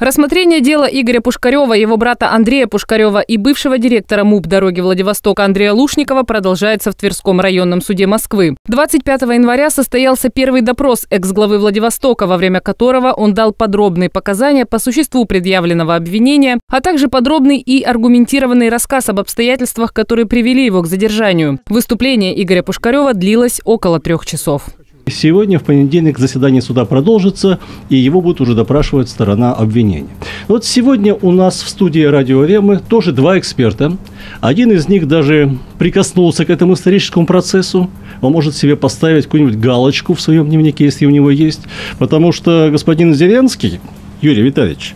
Рассмотрение дела Игоря Пушкарева, его брата Андрея Пушкарева и бывшего директора МУП «Дороги Владивостока» Андрея Лушникова продолжается в Тверском районном суде Москвы. 25 января состоялся первый допрос экс-главы Владивостока, во время которого он дал подробные показания по существу предъявленного обвинения, а также подробный и аргументированный рассказ об обстоятельствах, которые привели его к задержанию. Выступление Игоря Пушкарева длилось около трех часов. Сегодня, в понедельник, заседание суда продолжится, и его будет уже допрашивать сторона обвинения. Вот сегодня у нас в студии радио Ремы тоже два эксперта. Один из них даже прикоснулся к этому историческому процессу. Он может себе поставить какую-нибудь галочку в своем дневнике, если у него есть. Потому что господин Зеленский, Юрий Витальевич,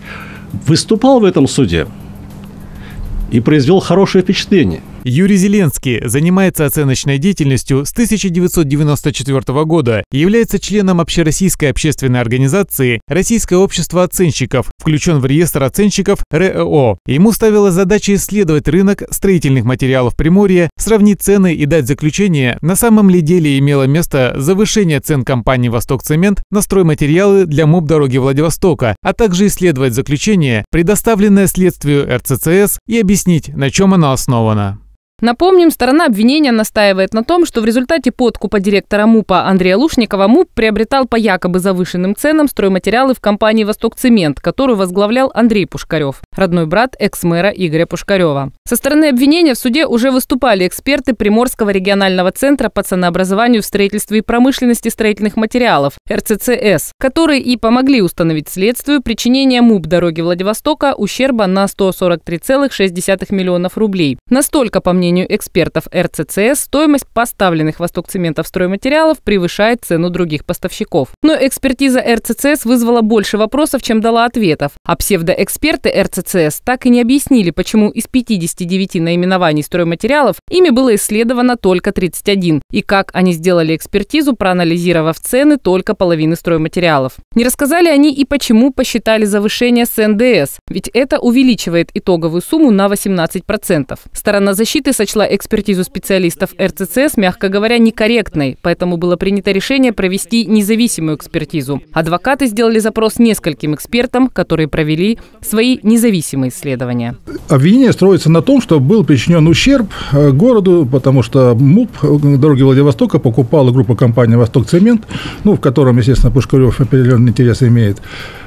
выступал в этом суде и произвел хорошее впечатление – Юрий Зеленский занимается оценочной деятельностью с 1994 года является членом общероссийской общественной организации «Российское общество оценщиков», включен в реестр оценщиков РЭО. Ему ставила задача исследовать рынок строительных материалов Приморья, сравнить цены и дать заключение, на самом ли деле имело место завышение цен компании «Востокцемент» на стройматериалы для МУП «Дороги Владивостока», а также исследовать заключение, предоставленное следствию РЦЦС, и объяснить, на чем оно основано. Напомним, сторона обвинения настаивает на том, что в результате подкупа директора МУПа Андрея Лушникова МУП приобретал по якобы завышенным ценам стройматериалы в компании Восток Цемент, которую возглавлял Андрей Пушкарев, родной брат экс-мэра Игоря Пушкарева. Со стороны обвинения в суде уже выступали эксперты Приморского регионального центра по ценообразованию в строительстве и промышленности строительных материалов РЦЦС, которые и помогли установить следствию причинение МУП дороги Владивостока ущерба на 143,6 миллионов рублей. Настолько, по мнению мнению экспертов РЦЦС, стоимость поставленных «Восток Цементов» стройматериалов превышает цену других поставщиков. Но экспертиза РЦЦС вызвала больше вопросов, чем дала ответов. А псевдоэксперты РЦЦС так и не объяснили, почему из 59 наименований стройматериалов ими было исследовано только 31, и как они сделали экспертизу, проанализировав цены только половины стройматериалов. Не рассказали они и почему посчитали завышение с НДС, ведь это увеличивает итоговую сумму на 18%. Сторона защиты сочла экспертизу специалистов РЦЦС, мягко говоря, некорректной, поэтому было принято решение провести независимую экспертизу. Адвокаты сделали запрос нескольким экспертам, которые провели свои независимые исследования. Обвинение строится на том, что был причинен ущерб э, городу, потому что МУП э, «Дороги Владивостока» покупала группа компании «Восток Цемент», ну, в котором, естественно, Пушкарев определенные интересы имеет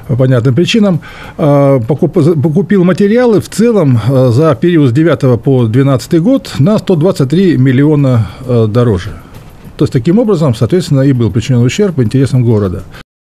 по понятным причинам, а, покупил материалы в целом а, за период с 9 по 2012 год на 123 миллиона а, дороже. То есть, таким образом, соответственно, и был причинен ущерб интересам города.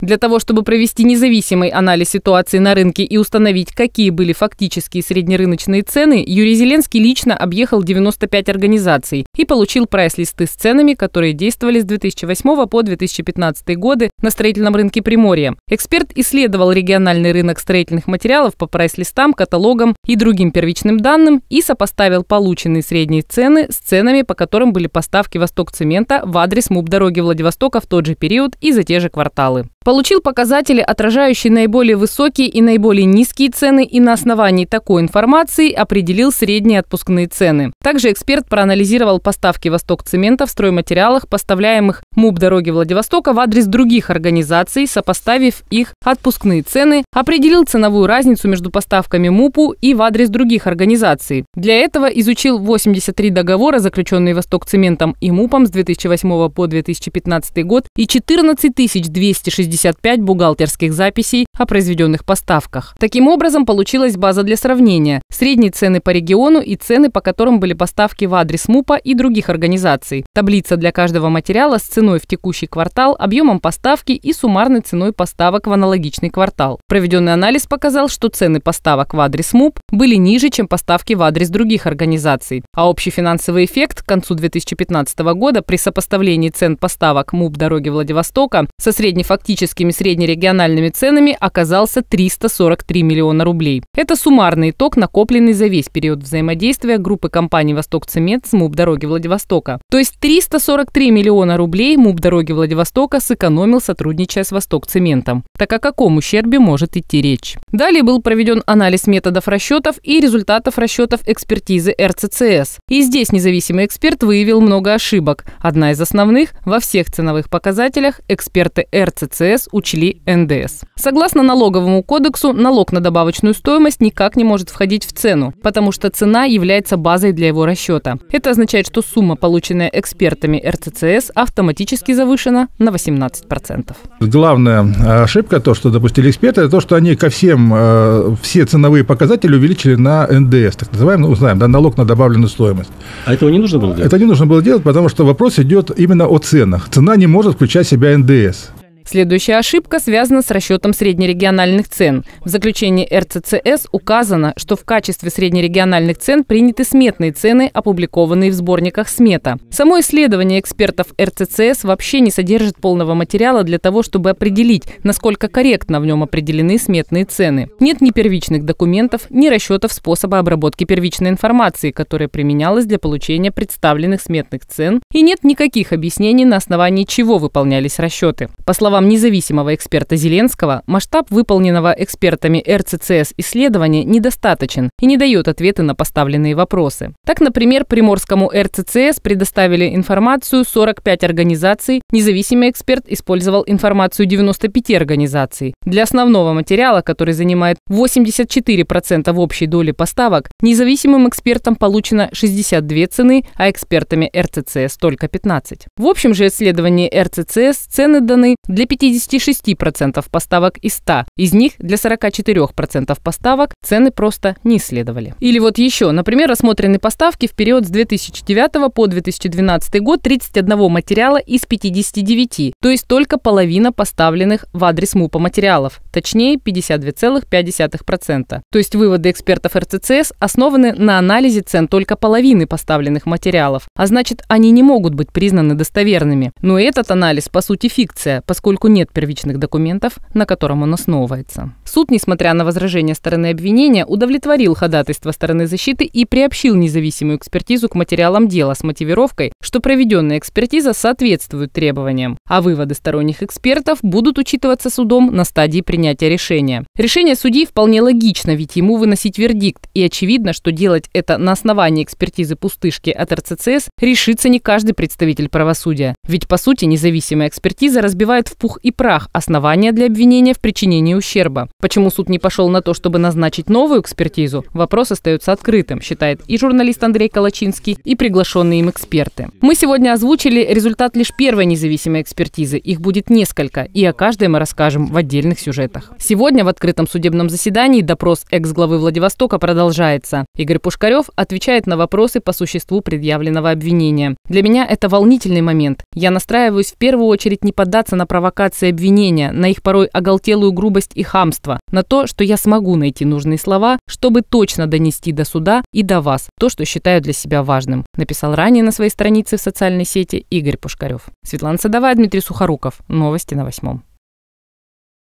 Для того, чтобы провести независимый анализ ситуации на рынке и установить, какие были фактические среднерыночные цены, Юрий Зеленский лично объехал 95 организаций и получил прайс-листы с ценами, которые действовали с 2008 по 2015 годы на строительном рынке Приморья. Эксперт исследовал региональный рынок строительных материалов по прайс-листам, каталогам и другим первичным данным и сопоставил полученные средние цены с ценами, по которым были поставки «Восток цемента» в адрес МУП дороги Владивостока в тот же период и за те же кварталы получил показатели, отражающие наиболее высокие и наиболее низкие цены и на основании такой информации определил средние отпускные цены. Также эксперт проанализировал поставки «Восток цемента» в стройматериалах, поставляемых МУП «Дороги Владивостока» в адрес других организаций, сопоставив их отпускные цены, определил ценовую разницу между поставками МУПу и в адрес других организаций. Для этого изучил 83 договора, заключенные «Восток цементом» и МУПом с 2008 по 2015 год и 14 260 155 бухгалтерских записей о произведенных поставках. Таким образом, получилась база для сравнения, средние цены по региону и цены, по которым были поставки в адрес МУПа и других организаций. Таблица для каждого материала с ценой в текущий квартал, объемом поставки и суммарной ценой поставок в аналогичный квартал. Проведенный анализ показал, что цены поставок в адрес МУП были ниже, чем поставки в адрес других организаций, а общий финансовый эффект к концу 2015 года при сопоставлении цен поставок МУП «Дороги Владивостока» со среднефактической историческими среднерегиональными ценами оказался 343 миллиона рублей. Это суммарный итог, накопленный за весь период взаимодействия группы компаний «Восток Цемент» с МУП «Дороги Владивостока». То есть 343 миллиона рублей МУП «Дороги Владивостока» сэкономил, сотрудничая с «Восток Цементом». Так о каком ущербе может идти речь? Далее был проведен анализ методов расчетов и результатов расчетов экспертизы РЦЦС. И здесь независимый эксперт выявил много ошибок. Одна из основных – во всех ценовых показателях эксперты РЦЦС ЕС учли НДС. Согласно налоговому кодексу, налог на добавочную стоимость никак не может входить в цену, потому что цена является базой для его расчета. Это означает, что сумма, полученная экспертами РЦЦС, автоматически завышена на 18%. Главная э, ошибка, то, что допустили эксперты, это то, что они ко всем, э, все ценовые показатели увеличили на НДС, так называемый, ну, знаем, да, налог на добавленную стоимость. А этого не нужно было делать? Это не нужно было делать, потому что вопрос идет именно о ценах. Цена не может включать в себя НДС. Следующая ошибка связана с расчетом среднерегиональных цен. В заключении РЦЦС указано, что в качестве среднерегиональных цен приняты сметные цены, опубликованные в сборниках смета. Само исследование экспертов РЦЦС вообще не содержит полного материала для того, чтобы определить, насколько корректно в нем определены сметные цены. Нет ни первичных документов, ни расчетов способа обработки первичной информации, которая применялась для получения представленных сметных цен, и нет никаких объяснений, на основании чего выполнялись расчеты. По словам словам независимого эксперта Зеленского, масштаб выполненного экспертами РЦЦС исследования недостаточен и не дает ответы на поставленные вопросы. Так, например, Приморскому РЦЦС предоставили информацию 45 организаций, независимый эксперт использовал информацию 95 организаций. Для основного материала, который занимает 84% общей доли поставок, независимым экспертам получено 62 цены, а экспертами РЦЦС только 15. В общем же исследовании РЦЦС цены даны для для 56% поставок из 100. Из них для 44% поставок цены просто не следовали. Или вот еще, например, рассмотрены поставки в период с 2009 по 2012 год 31 материала из 59, то есть только половина поставленных в адрес МУПа материалов, точнее 52,5%. То есть выводы экспертов РЦЦС основаны на анализе цен только половины поставленных материалов, а значит они не могут быть признаны достоверными. Но этот анализ по сути фикция, поскольку поскольку нет первичных документов, на котором он основывается. Суд, несмотря на возражения стороны обвинения, удовлетворил ходатайство стороны защиты и приобщил независимую экспертизу к материалам дела с мотивировкой, что проведенная экспертиза соответствует требованиям, а выводы сторонних экспертов будут учитываться судом на стадии принятия решения. Решение судьи вполне логично, ведь ему выносить вердикт, и очевидно, что делать это на основании экспертизы пустышки от РЦЦС решится не каждый представитель правосудия. Ведь, по сути, независимая экспертиза разбивает в пух и прах основания для обвинения в причинении ущерба. Почему суд не пошел на то, чтобы назначить новую экспертизу, вопрос остается открытым, считает и журналист Андрей Калачинский и приглашенные им эксперты. Мы сегодня озвучили результат лишь первой независимой экспертизы. Их будет несколько, и о каждой мы расскажем в отдельных сюжетах. Сегодня в открытом судебном заседании допрос экс-главы Владивостока продолжается. Игорь Пушкарев отвечает на вопросы по существу предъявленного обвинения. Для меня это волнительный момент. Я настраиваюсь в первую очередь не поддаться на права провокации обвинения, на их порой оголтелую грубость и хамство, на то, что я смогу найти нужные слова, чтобы точно донести до суда и до вас то, что считаю для себя важным, написал ранее на своей странице в социальной сети Игорь Пушкарев. Светлана Садовая, Дмитрий Сухоруков. Новости на восьмом.